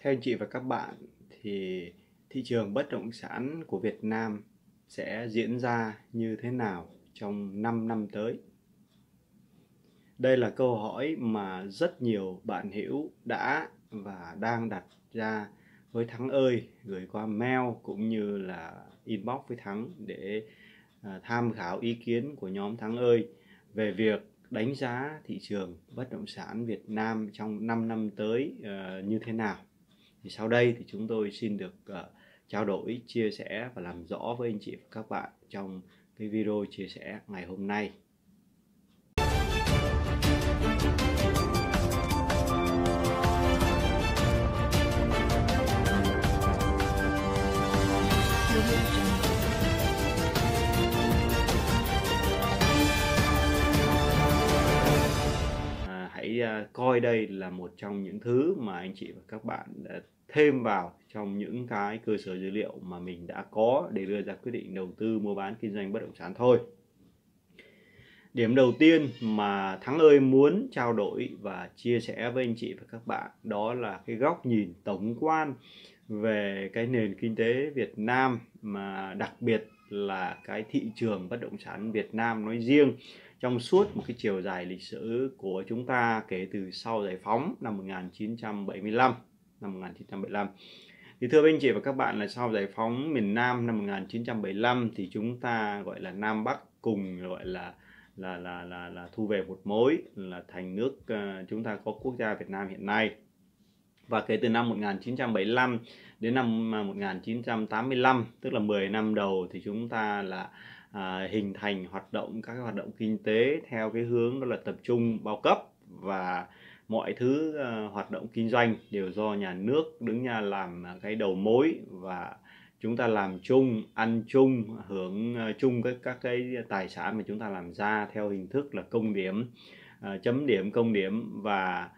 Theo anh chị và các bạn thì thị trường bất động sản của Việt Nam sẽ diễn ra như thế nào trong 5 năm tới? Đây là câu hỏi mà rất nhiều bạn hiểu đã và đang đặt ra với Thắng ơi gửi qua mail cũng như là inbox với Thắng để à, tham khảo ý kiến của nhóm Thắng ơi về việc đánh giá thị trường bất động sản Việt Nam trong 5 năm tới à, như thế nào thì sau đây thì chúng tôi xin được uh, trao đổi chia sẻ và làm rõ với anh chị và các bạn trong cái video chia sẻ ngày hôm nay Thank you. coi đây là một trong những thứ mà anh chị và các bạn đã ờ, thêm vào trong những cái cơ sở dữ liệu mà mình đã có để đưa ra quyết định đầu tư mua bán kinh doanh bất động sản thôi điểm đầu tiên mà thắng ơi muốn trao đổi và chia sẻ với anh chị và các bạn đó là cái góc nhìn tổng quan về cái nền kinh tế việt nam mà đặc biệt là cái thị trường bất động sản việt nam nói riêng trong suốt một cái chiều dài lịch sử của chúng ta kể từ sau giải phóng năm 1975 năm 1975 thì thưa anh chị và các bạn là sau giải phóng miền Nam năm 1975 thì chúng ta gọi là Nam Bắc cùng gọi là là là là là thu về một mối là thành nước uh, chúng ta có quốc gia Việt Nam hiện nay. Và kể từ năm 1975 đến năm 1985 tức là 10 năm đầu thì chúng ta là à, hình thành hoạt động các hoạt động kinh tế theo cái hướng đó là tập trung bao cấp và mọi thứ à, hoạt động kinh doanh đều do nhà nước đứng ra làm cái đầu mối và chúng ta làm chung ăn chung hưởng à, chung các các cái tài sản mà chúng ta làm ra theo hình thức là công điểm à, chấm điểm công điểm và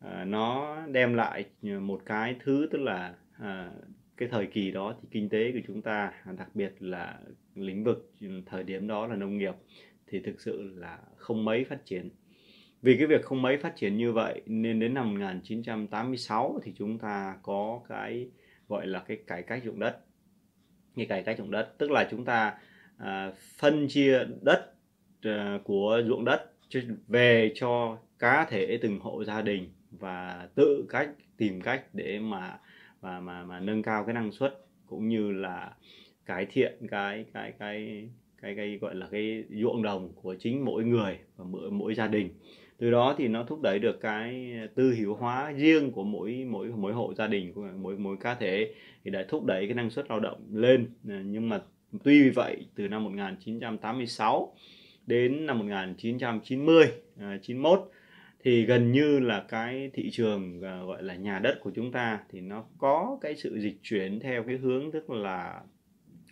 à, nó đem lại một cái thứ tức là à, cái thời kỳ đó thì kinh tế của chúng ta đặc biệt là lĩnh vực ừ, thời điểm đó là nông nghiệp thì thực sự là không mấy phát triển vì cái việc không mấy phát triển như vậy nên đến năm 1986 thì chúng ta có cái gọi là cái cải cách dụng đất cái cải cách dụng đất tức là chúng ta à, phân chia đất à, của ruộng đất về cho cá thể từng hộ gia đình và tự cách tìm cách để mà và mà, mà nâng cao cái năng suất cũng như là cải thiện cái cái cái cái cái gọi là cái ruộng đồng của chính mỗi người và mỗi mỗi gia đình từ đó thì nó thúc đẩy được cái tư hữu hóa riêng của mỗi mỗi mỗi hộ gia đình của mỗi mỗi cá thể thì đã thúc đẩy cái năng suất lao động lên ờ, nhưng mà tuy vậy từ năm 1986 đến năm 1990 91 ờ, thì gần như là cái thị trường ờ, gọi là nhà đất của chúng ta thì nó có cái sự dịch chuyển theo cái hướng tức là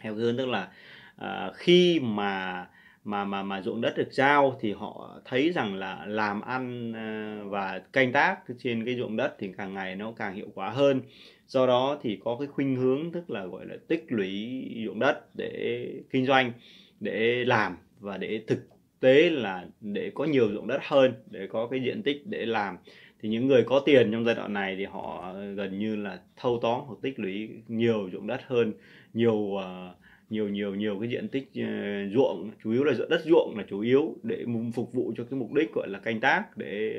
theo hơn tức là à, khi mà mà mà mà ruộng đất được giao thì họ thấy rằng là làm ăn à, và canh tác trên cái ruộng đất thì càng ngày nó càng hiệu quả hơn do đó thì có cái khuynh hướng tức là gọi là tích lũy ruộng đất để kinh doanh để làm và để thực tế là để có nhiều ruộng đất hơn để có cái diện tích để làm thì những người có tiền trong giai đoạn này thì họ gần như là thâu tóm hoặc tích lũy nhiều ruộng đất hơn nhiều à, nhiều nhiều nhiều cái diện tích ờ, ruộng chủ yếu là đất ruộng là chủ yếu để phục vụ cho cái mục đích gọi là canh tác để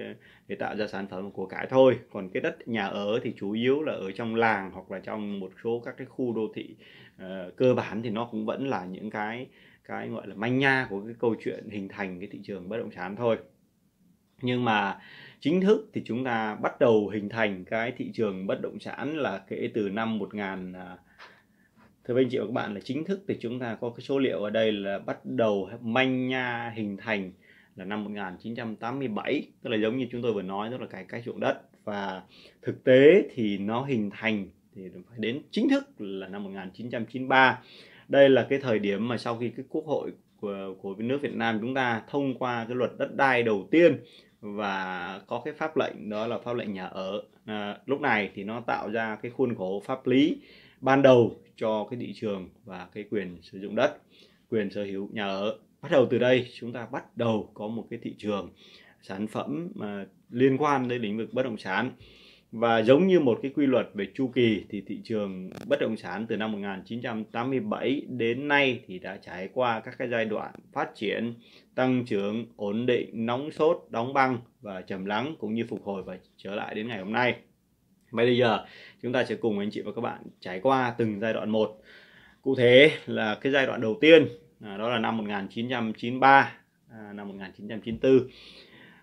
để tạo ra sản phẩm của cải thôi còn cái đất nhà ở thì chủ yếu là ở trong làng hoặc là trong một số các cái khu đô thị uh, cơ bản thì nó cũng vẫn là những cái cái gọi là manh nha của cái câu chuyện hình thành cái thị trường bất động sản thôi nhưng mà chính thức thì chúng ta bắt đầu hình thành cái thị trường bất động sản là kể từ năm 1000 uh, thưa anh chị và các bạn là chính thức thì chúng ta có cái số liệu ở đây là bắt đầu manh nha hình thành là năm 1987 tức là giống như chúng tôi vừa nói đó là cái cái ruộng đất và thực tế thì nó hình thành thì phải đến chính thức là năm 1993 đây là cái thời điểm mà sau khi cái quốc hội của, của nước Việt Nam chúng ta thông qua cái luật đất đai đầu tiên và có cái pháp lệnh đó là pháp lệnh nhà ở à, lúc này thì nó tạo ra cái khuôn khổ pháp lý ban đầu cho cái thị trường và cái quyền sử dụng đất quyền sở hữu nhà ở bắt đầu từ đây chúng ta bắt đầu có một cái thị trường sản phẩm mà liên quan đến lĩnh vực bất động sản và giống như một cái quy luật về chu kỳ thì thị trường bất động sản từ năm 1987 đến nay thì đã trải qua các cái giai đoạn phát triển, tăng trưởng, ổn định, nóng sốt, đóng băng và trầm lắng cũng như phục hồi và trở lại đến ngày hôm nay bây giờ chúng ta sẽ cùng anh chị và các bạn trải qua từng giai đoạn một. Cụ thể là cái giai đoạn đầu tiên à, đó là năm 1993, à, năm 1994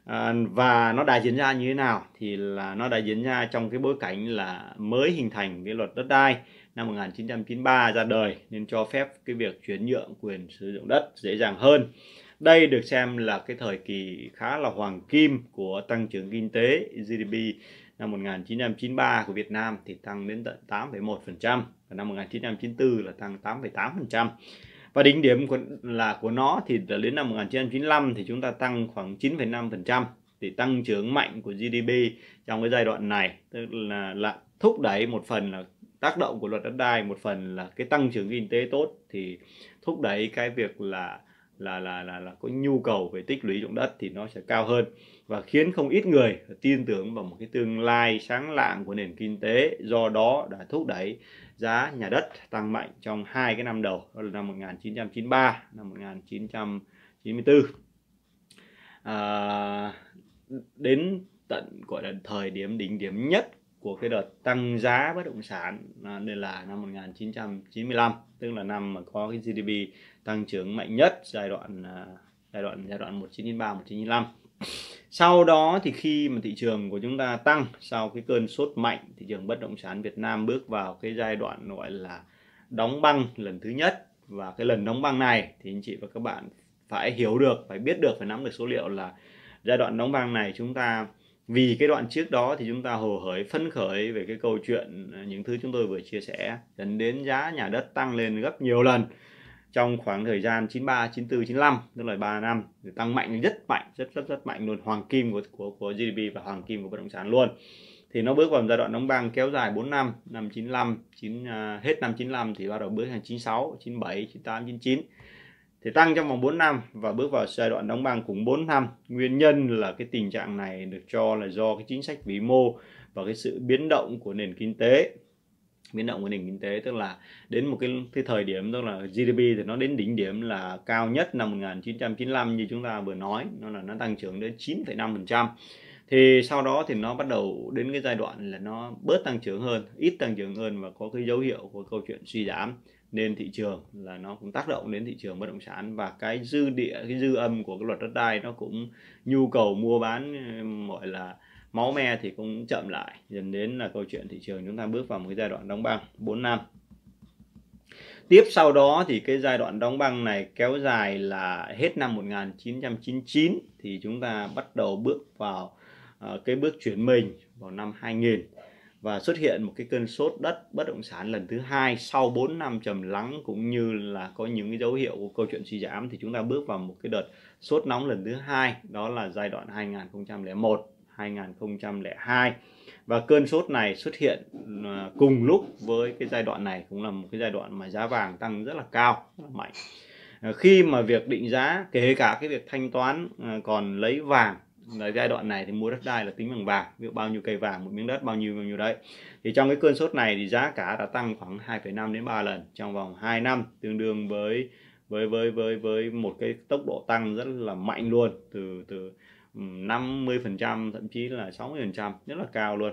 à, và nó đã diễn ra như thế nào thì là nó đã diễn ra trong cái bối cảnh là mới hình thành cái luật đất đai năm 1993 ra đời nên cho phép cái việc chuyển nhượng quyền sử dụng đất dễ dàng hơn đây được xem là cái thời kỳ khá là hoàng kim của tăng trưởng kinh tế GDP năm 1993 của Việt Nam thì tăng đến tận 8,1% và năm 1994 là tăng 8,8% và đỉnh điểm của, là của nó thì là đến năm 1995 thì chúng ta tăng khoảng 9,5% thì tăng trưởng mạnh của GDP trong cái giai đoạn này tức là, là thúc đẩy một phần là tác động của luật đất đai một phần là cái tăng trưởng kinh tế tốt thì thúc đẩy cái việc là là là là là có nhu cầu về tích lũy dụng đất thì nó sẽ cao hơn và khiến không ít người tin tưởng vào một cái tương lai sáng lạng của nền kinh tế do đó đã thúc đẩy giá nhà đất tăng mạnh trong hai cái năm đầu đó là năm 1993 năm 1994 à, đến tận gọi là thời điểm đỉnh điểm nhất của cái đợt tăng giá bất động sản nên à, là năm 1995 tức là năm mà có cái GDP tăng trưởng mạnh nhất giai đoạn à, giai đoạn giai đoạn 1993 1995 sau đó thì khi mà thị trường của chúng ta tăng sau cái cơn sốt mạnh thị trường bất động sản Việt Nam bước vào cái giai đoạn gọi là đóng băng lần thứ nhất và cái lần đóng băng này thì anh chị và các bạn phải hiểu được phải biết được phải nắm được số liệu là giai đoạn đóng băng này chúng ta vì cái đoạn trước đó thì chúng ta hồ hởi phấn khởi về cái câu chuyện ờ, những thứ chúng tôi vừa chia sẻ dẫn đến giá nhà đất tăng lên gấp nhiều lần trong khoảng thời gian 93, 94, 95 tức là 3 năm thì tăng mạnh rất mạnh rất rất rất mạnh luôn hoàng kim của của của GDP và hoàng kim của bất động sản luôn thì nó bước vào giai đoạn đóng băng kéo dài 4 năm năm 95 9, uh, hết năm 95 thì bắt đầu bước sang 96 97 98 99 thì tăng trong vòng 4 năm và bước vào giai đoạn đóng băng cũng 4 năm. Nguyên nhân là cái tình trạng này được cho là do cái chính sách vĩ mô và cái sự biến động của nền kinh tế biến động của nền kinh tế tức là đến một cái thời điểm tức là GDP thì nó đến đỉnh điểm là cao nhất năm 1995 như chúng ta vừa nói nó là nó tăng trưởng đến 9,5% thì sau đó thì nó bắt đầu đến cái giai đoạn là nó bớt tăng trưởng hơn ít tăng trưởng hơn và có cái dấu hiệu của câu chuyện suy giảm nên thị trường là nó cũng tác động đến thị trường bất động sản và cái dư địa cái dư âm của cái luật đất đai nó cũng nhu cầu mua bán gọi là máu me thì cũng chậm lại dần đến là câu chuyện thị trường chúng ta bước vào một cái giai đoạn đóng băng 4 năm tiếp sau đó thì cái giai đoạn đóng băng này kéo dài là hết năm 1999 thì chúng ta bắt đầu bước vào ờ, cái bước chuyển mình vào năm 2000 và xuất hiện một cái cơn sốt đất bất động sản lần thứ hai sau 4 năm trầm lắng cũng như là có những cái dấu hiệu của câu chuyện suy giảm thì chúng ta bước vào một cái đợt sốt nóng lần thứ hai đó là giai đoạn 2001 2002 và cơn sốt này xuất hiện à, cùng lúc với cái giai đoạn này cũng là một cái giai đoạn mà giá vàng tăng rất là cao rất là mạnh à, khi mà việc định giá kể cả cái việc thanh toán à, còn lấy vàng là giai đoạn này thì mua đất đai là tính bằng vàng ví dụ bao nhiêu cây vàng một miếng đất bao nhiêu bao nhiêu đấy thì trong cái cơn sốt này thì giá cả đã tăng khoảng 2,5 đến 3 lần trong vòng 2 năm tương đương với với với với với một cái tốc độ tăng rất là mạnh luôn từ từ 50% thậm chí là 60% rất là cao luôn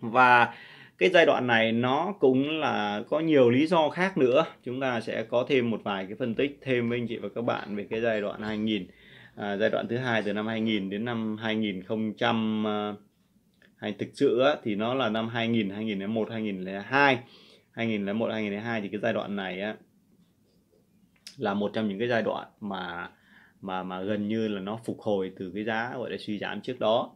và cái giai đoạn này nó cũng là có nhiều lý do khác nữa chúng ta sẽ có thêm một vài cái phân tích thêm với anh chị và các bạn về cái giai đoạn 2000 à, giai đoạn thứ hai từ năm 2000 đến năm 2000 à, ờ, hay thực sự á, thì nó là năm 2000 2001 2002 2001 2002 thì cái giai đoạn này á, là một trong những cái giai đoạn mà mà mà gần như là nó phục hồi từ cái giá gọi là suy giảm trước đó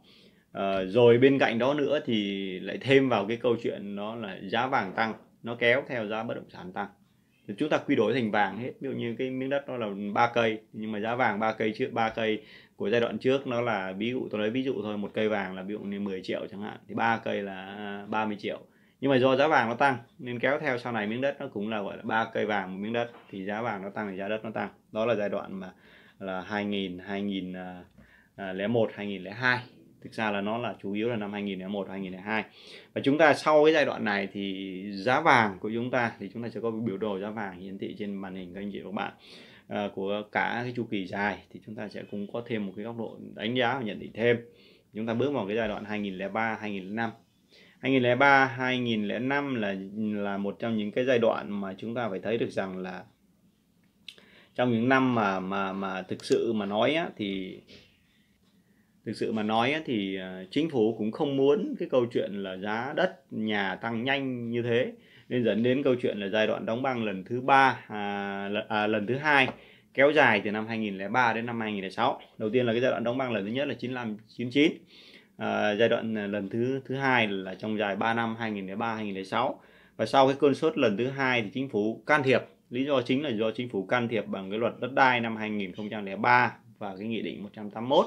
à, rồi bên cạnh đó nữa thì lại thêm vào cái câu chuyện nó là giá vàng tăng nó kéo theo giá bất động sản tăng chúng ta quy đổi thành vàng hết ví dụ như cái miếng đất nó là ba cây nhưng mà giá vàng ba cây trước ba cây của giai đoạn trước nó là ví dụ tôi nói ví dụ thôi một cây vàng là ví dụ như 10 triệu chẳng hạn thì ba cây là 30 à, triệu nhưng mà do giá vàng nó tăng nên kéo theo sau này miếng đất nó cũng là gọi là ba cây vàng một miếng đất thì giá vàng nó tăng thì giá đất nó tăng đó là giai đoạn mà là 2000 2001 2002 thực ra là nó là chủ yếu là năm 2001 2002 và chúng ta sau cái giai đoạn này thì giá vàng của chúng ta thì chúng ta sẽ có biểu đồ giá vàng hiển thị trên màn hình các anh chị và các bạn à, của cả cái chu kỳ dài thì chúng ta sẽ cũng có thêm một cái góc độ đánh giá và nhận định thêm chúng ta bước vào cái giai đoạn 2003 2005 2003 2005 là là một trong những cái giai đoạn mà chúng ta phải thấy được rằng là trong những năm mà mà mà thực sự mà nói á, thì thực sự mà nói thì à, chính phủ cũng không muốn cái câu chuyện là giá đất nhà tăng nhanh như thế nên dẫn đến câu chuyện là giai đoạn đóng băng lần thứ ba à, à, lần thứ hai kéo dài từ năm 2003 đến năm 2006 đầu tiên là cái giai đoạn đóng băng lần thứ nhất là 95 99 à, giai đoạn à, lần thứ thứ hai là trong dài 3 năm 2003 2006 và sau cái cơn sốt lần thứ hai thì chính phủ can thiệp lý do chính là do chính phủ can thiệp bằng cái luật đất đai năm 2003 và cái nghị định 181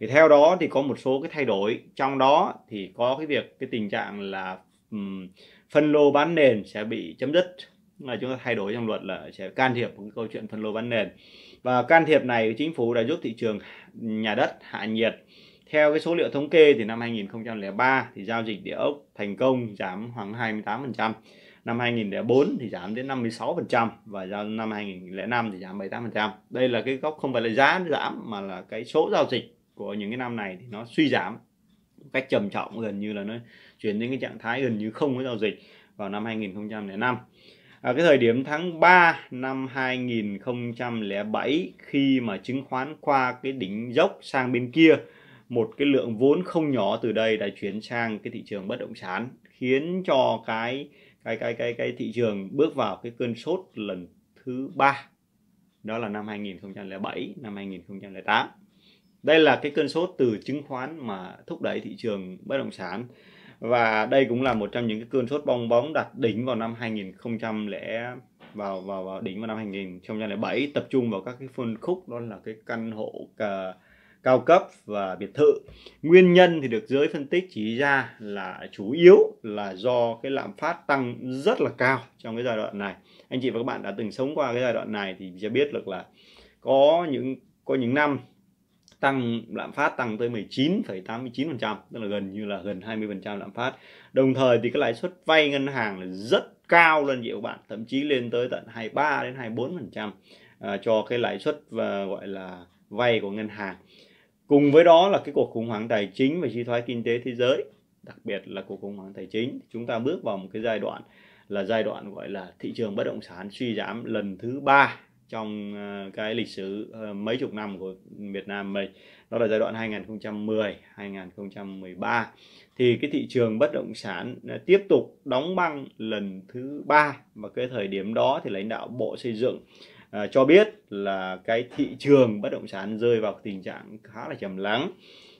thì theo đó thì có một số cái thay đổi trong đó thì có cái việc cái tình trạng là um, phân lô bán nền sẽ bị chấm dứt là chúng ta thay đổi trong luật là sẽ can thiệp một câu chuyện phân lô bán nền và can thiệp này chính phủ đã giúp thị trường nhà đất hạ nhiệt theo cái số liệu thống kê thì năm 2003 thì giao dịch địa ốc thành công giảm khoảng 28%, năm 2004 thì giảm đến 56% và giao năm 2005 thì giảm 78%. Đây là cái góc không phải là giá giảm mà là cái số giao dịch của những cái năm này thì nó suy giảm một cách trầm trọng gần như là nó chuyển đến cái trạng thái gần như không có giao dịch vào năm 2005 à, cái thời điểm tháng 3 năm 2007 khi mà chứng khoán qua cái đỉnh dốc sang bên kia một cái lượng vốn không nhỏ từ đây đã chuyển sang cái thị trường bất động sản khiến cho cái cái cái cái cái thị trường bước vào cái cơn sốt lần thứ ba đó là năm 2007 năm 2008 đây là cái cơn sốt từ chứng khoán mà thúc đẩy thị trường bất động sản và đây cũng là một trong những cái cơn sốt bong bóng đạt đỉnh vào năm 2000 vào vào vào đỉnh vào năm 2007 tập trung vào các cái phân khúc đó là cái căn hộ cả, ờ, cao cấp và biệt thự. Nguyên nhân thì được giới phân tích chỉ ra là chủ yếu là do cái lạm phát tăng rất là cao trong cái giai đoạn này. Anh chị và các bạn đã từng sống qua cái giai đoạn này thì sẽ biết được là có những có những năm tăng lạm phát tăng tới 19,89% tức là gần như là gần 20% lạm phát đồng thời thì cái lãi suất vay ngân hàng là rất cao lên chị các bạn thậm chí lên tới tận 23 đến 24% à, cho cái lãi suất và gọi là vay của ngân hàng cùng với đó là cái cuộc khủng hoảng tài chính và suy thoái kinh tế thế giới đặc biệt là cuộc khủng hoảng tài chính chúng ta bước vào một cái giai đoạn là giai đoạn gọi là thị trường bất động sản suy giảm lần thứ ba trong ờ, cái lịch sử ờ, mấy chục năm của Việt Nam mình đó là giai đoạn 2010 2013 thì cái thị trường bất động sản ờ, tiếp tục đóng băng lần thứ ba và cái thời điểm đó thì lãnh đạo Bộ Xây dựng cho biết là cái thị trường bất động sản rơi vào tình trạng khá là trầm lắng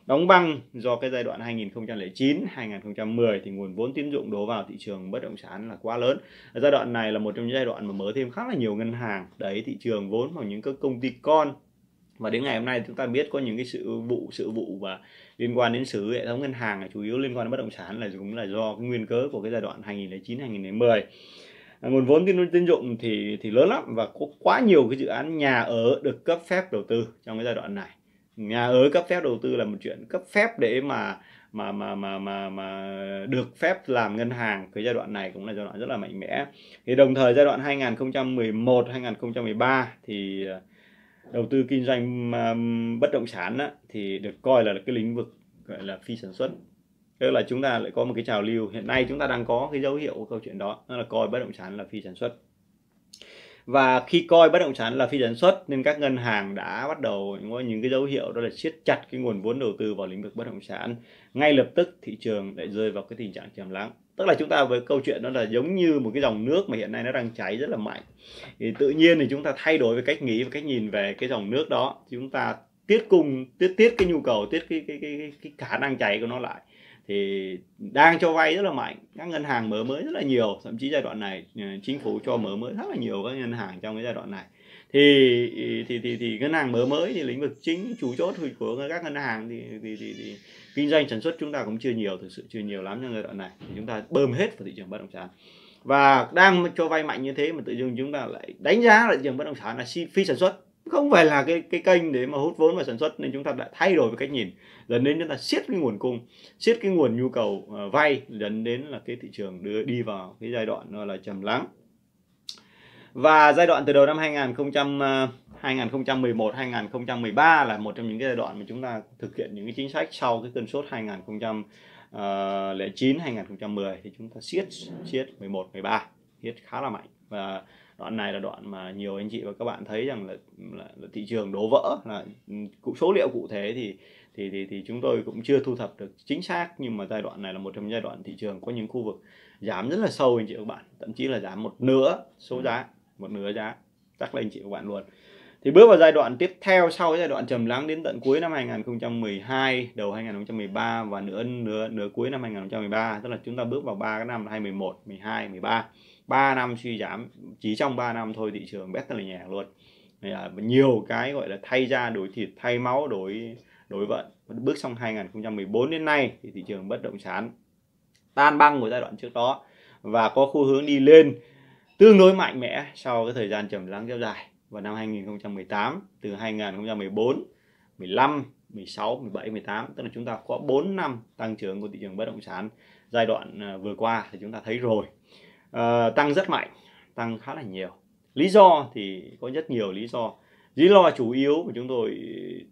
đóng băng do cái giai đoạn 2009 2010 thì nguồn vốn tín dụng đổ vào thị trường bất động sản là quá lớn. giai đoạn này là một trong những giai đoạn mà mở thêm khá là nhiều ngân hàng, đẩy thị trường vốn vào những các công ty con và đến ngày hôm nay chúng ta biết có những cái sự vụ sự vụ và liên quan đến xử hệ thống ngân hàng là chủ yếu liên quan đến bất động sản là cũng là do cái nguyên cớ của cái giai đoạn 2009 2010 à, nguồn vốn tín tín dụng thì thì lớn lắm và có quá nhiều cái dự án nhà ở được cấp phép đầu tư trong cái giai đoạn này nhà ở cấp phép đầu tư là một chuyện cấp phép để mà mà mà mà mà mà được phép làm ngân hàng cái giai đoạn này cũng là giai đoạn rất là mạnh mẽ thì đồng thời giai đoạn 2011 2013 thì ờ, đầu tư kinh doanh bất động sản á, thì được coi là cái lĩnh vực gọi là phi sản xuất tức là chúng ta lại có một cái trào lưu hiện nay chúng ta đang có cái dấu hiệu của câu chuyện đó đó là coi bất động sản là phi sản xuất và khi coi bất động sản là phi sản xuất nên các ngân hàng đã bắt đầu có những cái dấu hiệu đó là siết chặt cái nguồn vốn đầu tư vào lĩnh vực bất động sản ngay lập tức thị trường lại rơi vào cái tình trạng trầm lắng tức là chúng ta với câu chuyện đó là giống như một cái dòng nước mà hiện nay nó đang cháy rất là mạnh thì tự nhiên thì chúng ta thay đổi về cách nghĩ và cách nhìn về cái dòng nước đó chúng ta tiết cung tiết tiết cái nhu cầu tiết cái cái, cái, cái khả năng cháy của nó lại thì đang cho vay rất là mạnh các ngân hàng mở mới rất là nhiều thậm chí giai đoạn này ờ, chính phủ cho mở mới rất là nhiều các ngân hàng trong cái giai đoạn này thì thì thì, thì ngân hàng mở mới thì lĩnh vực chính chủ chốt của các ngân hàng thì thì, thì, thì kinh doanh sản xuất chúng ta cũng chưa nhiều thực sự chưa nhiều lắm trong giai đoạn này thì chúng ta bơm hết vào thị trường bất động sản và đang cho vay mạnh như thế mà tự dưng chúng ta lại đánh giá lại thị trường bất động sản là phi sản xuất không phải là cái cái kênh để mà hút vốn và sản xuất nên chúng ta đã thay đổi cái cách nhìn dẫn đến chúng ta siết cái nguồn cung siết cái nguồn nhu cầu uh, vay dẫn đến là cái thị trường đưa đi vào cái giai đoạn nó là trầm lắng và giai đoạn từ đầu năm 2000 2011 2013 là một trong những cái giai đoạn mà chúng ta thực hiện những cái chính sách sau cái cơn sốt 2009 2010 ờ, thì chúng ta siết siết 11 13 siết khá là mạnh và đoạn này là đoạn mà nhiều anh chị và các bạn thấy rằng là, là, là thị trường đổ vỡ là ừ, cụ số liệu cụ thể thì thì, thì thì chúng tôi cũng chưa thu thập được chính xác nhưng mà giai đoạn này là một trong những giai đoạn thị trường có những khu vực giảm rất là sâu anh chị và các bạn thậm chí là giảm một nửa số ừ. giá một nửa giá chắc là anh chị và các bạn luôn thì bước vào giai đoạn tiếp theo sau giai đoạn trầm lắng đến tận cuối năm 2012 đầu 2013 và nửa nửa nửa cuối năm 2013 tức là chúng ta bước vào ba cái năm 2011 12 13 3 năm suy giảm chỉ trong 3 năm thôi thị trường bét là nhà luôn nhiều cái gọi là thay da đổi thịt thay máu đổi đổi vận bước sang 2014 đến nay thì thị trường bất động sản tan băng của giai đoạn trước đó và có xu hướng đi lên tương đối mạnh mẽ sau cái thời gian trầm lắng kéo dài vào năm 2018 từ 2014 15 16 17 18 tức là chúng ta có 4 năm tăng trưởng của thị trường bất động sản giai đoạn à, vừa qua thì chúng ta thấy rồi Ờ, tăng rất mạnh tăng khá là nhiều lý do thì có rất nhiều lý do lý do chủ yếu mà chúng tôi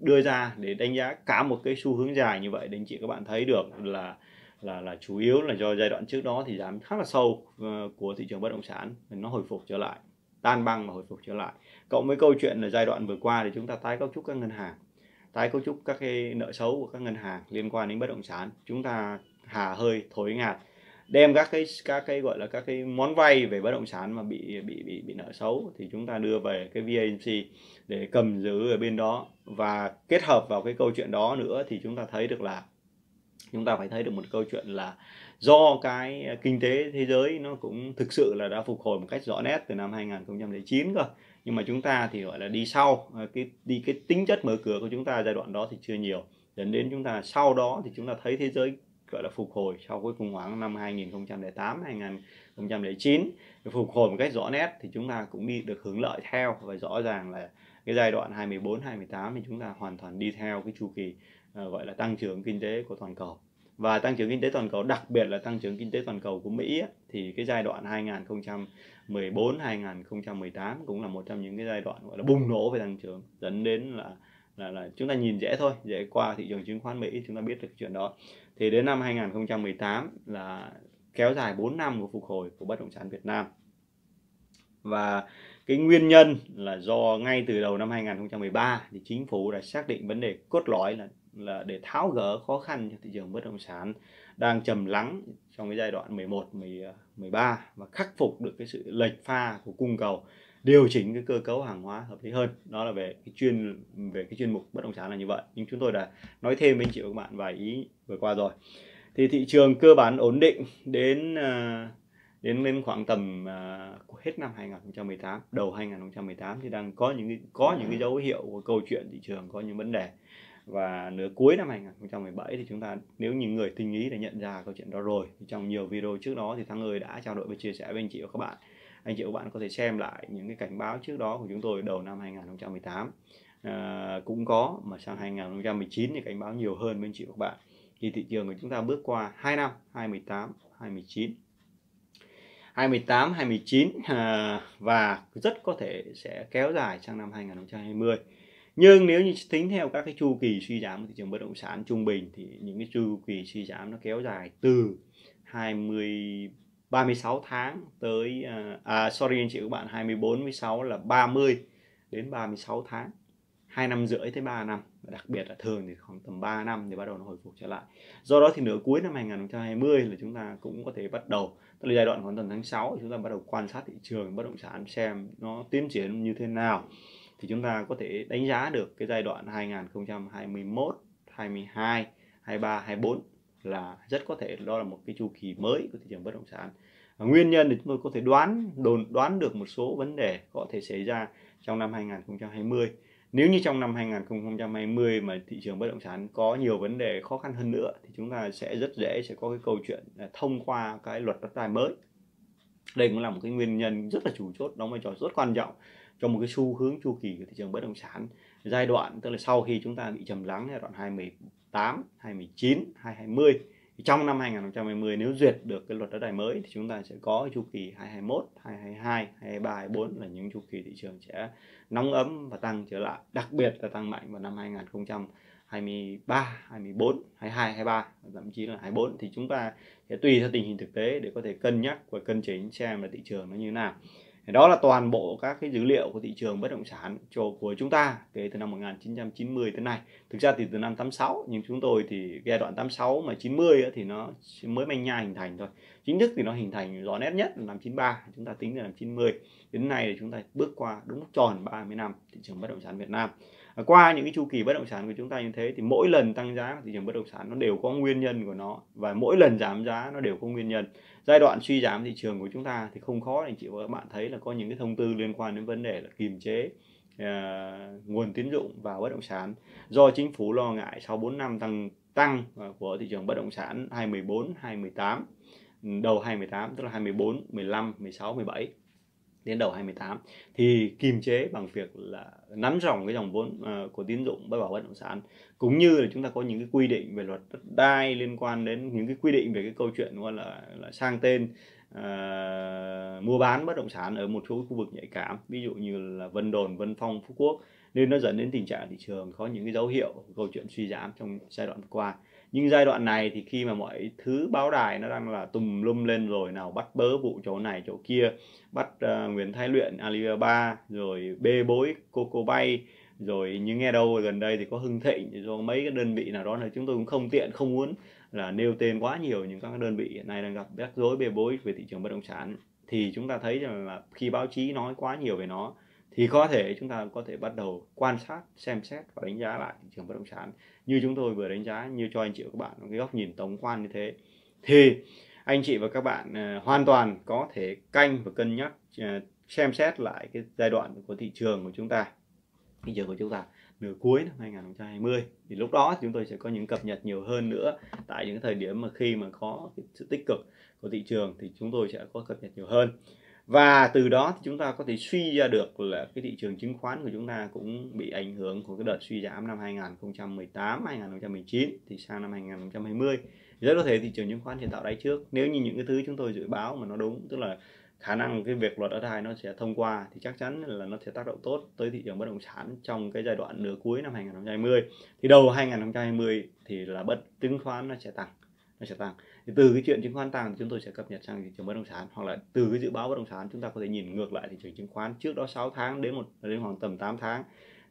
đưa ra để đánh giá cả một cái xu hướng dài như vậy để anh chị các bạn thấy được là là là chủ yếu là do giai đoạn trước đó thì giảm khá là sâu ờ, của thị trường bất động sản nó hồi phục trở lại tan băng và hồi phục trở lại cộng với câu chuyện là giai đoạn vừa qua thì chúng ta tái cấu trúc các ngân hàng tái cấu trúc các cái nợ xấu của các ngân hàng liên quan đến bất động sản chúng ta hà hơi thổi ngạt đem các cái các cái gọi là các cái món vay về bất động sản mà bị bị bị bị nợ xấu thì chúng ta đưa về cái VAMC để cầm giữ ở bên đó và kết hợp vào cái câu chuyện đó nữa thì chúng ta thấy được là chúng ta phải thấy được một câu chuyện là do cái kinh tế thế giới nó cũng thực sự là đã phục hồi một cách rõ nét từ năm 2009 cơ nhưng mà chúng ta thì gọi là đi sau à, cái đi cái tính chất mở cửa của chúng ta giai đoạn đó thì chưa nhiều dẫn đến chúng ta sau đó thì chúng ta thấy thế giới gọi là phục hồi sau cái khủng hoảng năm 2008 2009 phục hồi một cách rõ nét thì chúng ta cũng đi được hưởng lợi theo và rõ ràng là cái giai đoạn 24 28 thì chúng ta hoàn toàn đi theo cái chu kỳ ờ, gọi là tăng trưởng kinh tế của toàn cầu và tăng trưởng kinh tế toàn cầu đặc biệt là tăng trưởng kinh tế toàn cầu của Mỹ thì cái giai đoạn 2014 2018 cũng là một trong những cái giai đoạn gọi là bùng nổ về tăng trưởng dẫn đến là là là chúng ta nhìn dễ thôi dễ qua thị trường chứng khoán Mỹ chúng ta biết được chuyện đó thì đến năm 2018 là kéo dài 4 năm của phục hồi của bất động sản Việt Nam và cái nguyên nhân là do ngay từ đầu năm 2013 thì chính phủ đã xác định vấn đề cốt lõi là là để tháo gỡ khó khăn cho thị trường bất động sản đang trầm lắng trong cái giai đoạn 11 13 à, và khắc phục được cái sự lệch pha của cung cầu điều chỉnh cái cơ cấu hàng hóa hợp lý hơn đó là về cái chuyên về cái chuyên mục bất động sản là như vậy nhưng chúng tôi đã nói thêm với anh chị và các bạn vài ý vừa qua rồi thì thị trường cơ bản ổn định đến à, đến lên khoảng tầm à, hết năm 2018 đầu 2018 thì đang có những có những cái à. dấu hiệu của câu chuyện thị trường có những vấn đề và nửa cuối năm 2017 thì chúng ta nếu những người tinh ý đã nhận ra câu chuyện đó rồi thì trong nhiều video trước đó thì Thắng ơi đã trao đổi và chia sẻ với anh chị và các bạn anh chị và bạn có thể xem lại những cái cảnh báo trước đó của chúng tôi đầu năm 2018 à, ờ, cũng có mà sang 2019 thì cảnh báo nhiều hơn bên chị và bạn thì thị trường của chúng ta bước qua 2 năm 2018 2019 2018 2019 à, và rất có thể sẽ kéo dài sang năm 2020 nhưng nếu như tính theo các cái chu kỳ suy giảm của thị trường bất động sản trung bình thì những cái chu kỳ suy giảm nó kéo dài từ 20 36 tháng tới à, à sorry anh chị các bạn 24 với 6 là 30 đến 36 tháng. 2 năm rưỡi tới 3 năm, đặc biệt là thường thì khoảng tầm 3 năm thì bắt đầu nó hồi phục trở lại. Do đó thì nửa cuối năm 2020 là chúng ta cũng có thể bắt đầu tức là giai đoạn khoảng tầm tháng 6 chúng ta bắt đầu quan sát thị trường bất động sản xem nó tiến triển như thế nào thì chúng ta có thể đánh giá được cái giai đoạn 2021, 22, 23, 24 là rất có thể đó là một cái chu kỳ mới của thị trường bất động sản à, nguyên nhân thì chúng tôi có thể đoán đồn đoán được một số vấn đề có thể xảy ra trong năm 2020 nếu như trong năm 2020 mà thị trường bất động sản có nhiều vấn đề khó khăn hơn nữa thì chúng ta sẽ rất dễ sẽ có cái câu chuyện thông qua cái luật đất đai mới đây cũng là một cái nguyên nhân rất là chủ chốt đóng vai trò rất quan trọng cho một cái xu hướng chu kỳ của thị trường bất động sản giai đoạn tức là sau khi chúng ta bị trầm lắng giai đoạn 20. 8, 2019, 2020 trong năm 2020 nếu duyệt được cái luật đất đai mới thì chúng ta sẽ có chu kỳ 2021, 2022, 2023, 2024 là những chu kỳ thị trường sẽ nóng ấm và tăng trở lại, đặc biệt là tăng mạnh vào năm 2023, 24, 22, 23 thậm chí là 24 thì chúng ta sẽ tùy theo tình hình thực tế để có thể cân nhắc và cân chỉnh xem là thị trường nó như thế nào đó là toàn bộ các cái dữ liệu của thị trường bất động sản cho của chúng ta kể từ năm 1990 tới nay. Thực ra thì từ năm 86 nhưng chúng tôi thì giai đoạn 86 mà 90 thì nó mới manh nha hình thành thôi. Chính thức thì nó hình thành rõ nét nhất là năm 93, chúng ta tính là năm 90 đến nay thì chúng ta bước qua đúng tròn 30 năm thị trường bất động sản Việt Nam. À, qua những cái chu kỳ bất động sản của chúng ta như thế thì mỗi lần tăng giá thị trường bất động sản nó đều có nguyên nhân của nó và mỗi lần giảm giá nó đều có nguyên nhân giai đoạn suy giảm thị trường của chúng ta thì không khó anh chị và các bạn thấy là có những cái thông tư liên quan đến vấn đề là kiềm chế uh, nguồn tín dụng vào bất động sản do chính phủ lo ngại sau 4 năm tăng tăng à, của thị trường bất động sản 2014 2018 ừ, đầu 2018 tức là 2014 15 16 17 đến đầu 2018 thì kiềm chế bằng việc là nắm dòng cái dòng vốn uh, của tín dụng bất bảo bất động sản cũng như là chúng ta có những cái quy định về luật đất đai liên quan đến những cái quy định về cái câu chuyện gọi là, là sang tên uh, mua bán bất động sản ở một số khu vực nhạy cảm ví dụ như là Vân Đồn, Vân Phong, Phú Quốc nên nó dẫn đến tình trạng thị trường có những cái dấu hiệu câu chuyện suy giảm trong giai đoạn vừa qua nhưng giai đoạn này thì khi mà mọi thứ báo đài nó đang là tùm lum lên rồi nào bắt bớ vụ chỗ này chỗ kia bắt uh, Nguyễn Thái Luyện Alibaba rồi bê bối Coco Bay rồi như nghe đâu gần đây thì có Hưng Thịnh do mấy cái đơn vị nào đó là chúng tôi cũng không tiện không muốn là nêu tên quá nhiều những các đơn vị hiện nay đang gặp rắc rối bê bối về thị trường bất động sản thì chúng ta thấy rằng là khi báo chí nói quá nhiều về nó thì có thể chúng ta có thể bắt đầu quan sát xem xét và đánh giá lại thị trường bất động sản như chúng tôi vừa đánh giá như cho anh chị và các bạn một cái góc nhìn tổng quan như thế thì anh chị và các bạn à, hoàn toàn có thể canh và cân nhắc à, xem xét lại cái giai đoạn của thị trường của chúng ta thị trường của chúng ta nửa cuối năm 2020 thì lúc đó chúng tôi sẽ có những cập nhật nhiều hơn nữa tại những thời điểm mà khi mà có sự tích cực của thị trường thì chúng tôi sẽ có cập nhật nhiều hơn và từ đó thì chúng ta có thể suy ra được là cái thị trường chứng khoán của chúng ta cũng bị ảnh hưởng của cái đợt suy giảm năm 2018 2019 thì sang năm 2020 rất có thể thị trường chứng khoán sẽ tạo đáy trước nếu như những cái thứ chúng tôi dự báo mà nó đúng tức là khả năng cái việc luật đất đai nó sẽ thông qua thì chắc chắn là nó sẽ tác động tốt tới thị trường bất động sản trong cái giai đoạn nửa cuối năm 2020 thì đầu 2020 thì là bất chứng khoán nó sẽ tăng nó sẽ tăng thì từ cái chuyện chứng khoán tăng chúng tôi sẽ cập nhật sang thị trường bất động sản hoặc là từ cái dự báo bất động sản chúng ta có thể nhìn ngược lại thị trường chứng khoán trước đó 6 tháng đến một đến khoảng tầm 8 tháng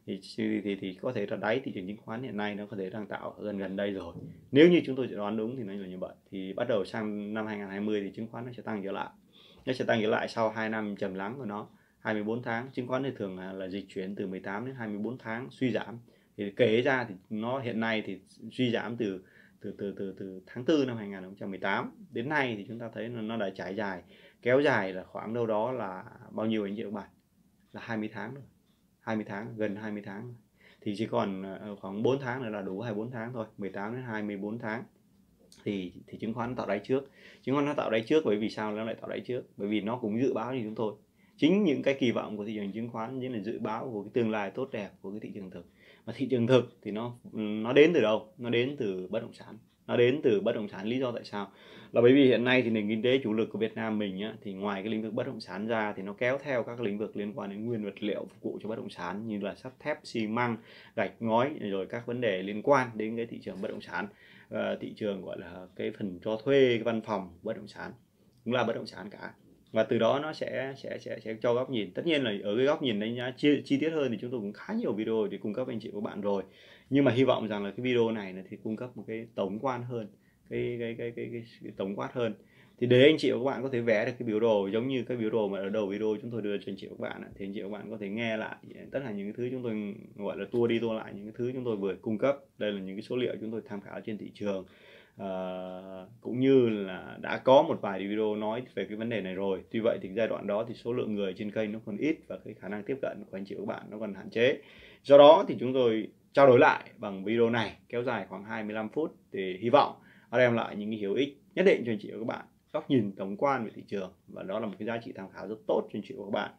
thì thì, thì, thì có thể là đáy thị trường chứng khoán hiện nay nó có thể đang tạo gần gần đây rồi nếu như chúng tôi dự đoán đúng thì nó là như vậy thì bắt đầu sang năm 2020 thì chứng khoán nó sẽ tăng trở lại nó sẽ tăng trở lại sau 2 năm trầm lắng của nó 24 tháng chứng khoán thì thường là, là dịch chuyển từ 18 đến 24 tháng suy giảm thì kể ra thì nó hiện nay thì suy giảm từ từ từ từ từ tháng 4 năm 2018 đến nay thì chúng ta thấy là nó đã trải dài kéo dài là khoảng đâu đó là bao nhiêu anh chị các bạn là 20 tháng rồi 20 tháng gần 20 tháng thì chỉ còn ờ, ờ, khoảng 4 tháng nữa là đủ 24 tháng thôi 18 đến 24 tháng thì thì chứng khoán tạo đáy trước chứng khoán nó tạo đáy trước bởi vì sao nó lại tạo đáy trước bởi vì nó cũng dự báo như chúng tôi chính những cái kỳ vọng của thị trường chứng khoán chính là dự báo của cái tương lai tốt đẹp của cái thị trường thực mà thị trường thực thì nó nó đến từ đâu nó đến từ bất động sản nó đến từ bất động sản lý do tại sao là bởi vì hiện nay thì nền kinh tế chủ lực của Việt Nam mình á, thì ngoài cái lĩnh vực bất động sản ra thì nó kéo theo các lĩnh vực liên quan đến nguyên vật liệu phục vụ cho bất động sản như là sắt thép xi măng gạch ngói rồi các vấn đề liên quan đến cái thị trường bất động sản ờ, thị trường gọi là cái phần cho thuê cái văn phòng bất động sản cũng là bất động sản cả và từ đó nó sẽ sẽ sẽ sẽ cho góc nhìn tất nhiên là ở cái góc nhìn đấy giá chi, chi tiết hơn thì chúng tôi cũng khá nhiều video để cung cấp anh chị và bạn rồi nhưng mà hy vọng rằng là cái video này là thì cung cấp một cái tổng quan hơn cái cái cái cái, cái, cái tổng quát hơn thì để anh chị và các bạn có thể vẽ được cái biểu đồ giống như cái biểu đồ mà ở đầu video chúng tôi đưa cho anh chị và các bạn thì anh chị và các bạn có thể nghe lại tất cả những cái thứ chúng tôi gọi là tua đi tua lại những cái thứ chúng tôi vừa cung cấp đây là những cái số liệu chúng tôi tham khảo trên thị trường Ờ, cũng như là đã có một vài video nói về cái vấn đề này rồi tuy vậy thì giai đoạn đó thì số lượng người trên kênh nó còn ít và cái khả năng tiếp cận của anh chị các bạn nó còn hạn chế do đó thì chúng tôi trao đổi lại bằng video này kéo dài khoảng 25 phút thì hy vọng nó đem lại những cái hữu ích nhất định cho anh chị và các bạn góc nhìn tổng quan về thị trường và đó là một cái giá trị tham khảo rất tốt cho anh chị và các bạn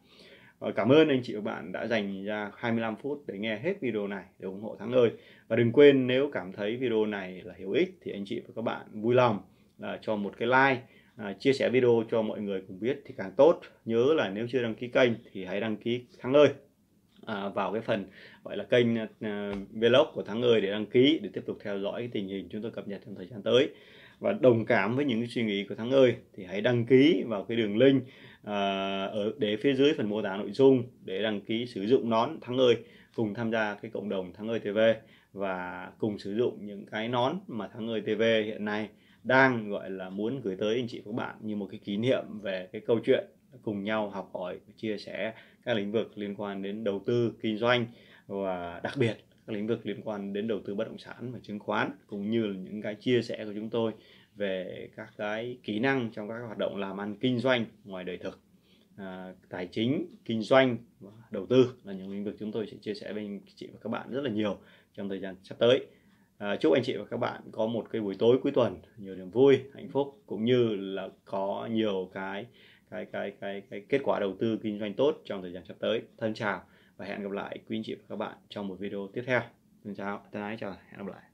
Ờ, cảm ơn anh chị và bạn đã dành ra 25 phút để nghe hết video này để ủng hộ Thắng ơi. Và đừng quên nếu cảm thấy video này là hữu ích thì anh chị và các bạn vui lòng là ờ, cho một cái like, à, chia sẻ video cho mọi người cùng biết thì càng tốt. Nhớ là nếu chưa đăng ký kênh thì hãy đăng ký Thắng ơi à, vào cái phần gọi là kênh à, vlog của Thắng ơi để đăng ký để tiếp tục theo dõi cái tình hình chúng tôi cập nhật trong thời gian tới và đồng cảm với những suy nghĩ của Thắng ơi thì hãy đăng ký vào cái đường link Ờ, ở để phía dưới phần mô tả nội dung để đăng ký sử dụng nón thắng ơi cùng tham gia cái cộng đồng thắng ơi tv và cùng sử dụng những cái nón mà thắng ơi tv hiện nay đang gọi là muốn gửi tới anh chị và các bạn như một cái kỷ niệm về cái câu chuyện cùng nhau học hỏi chia sẻ các lĩnh vực liên quan đến đầu tư kinh doanh và đặc biệt các lĩnh vực liên quan đến đầu tư bất động sản và chứng khoán cũng như là những cái chia sẻ của chúng tôi về các cái kỹ năng trong các hoạt động làm ăn kinh doanh ngoài đời thực à, tài chính kinh doanh và đầu tư là những lĩnh vực chúng tôi sẽ chia sẻ với anh chị và các bạn rất là nhiều trong thời gian sắp tới à, chúc anh chị và các bạn có một cái buổi tối cuối tuần nhiều niềm vui hạnh phúc cũng như là có nhiều cái cái cái cái, cái kết quả đầu tư kinh doanh tốt trong thời gian sắp tới thân chào và hẹn gặp lại quý anh chị và các bạn trong một video tiếp theo xin chào thân ái chào hẹn gặp lại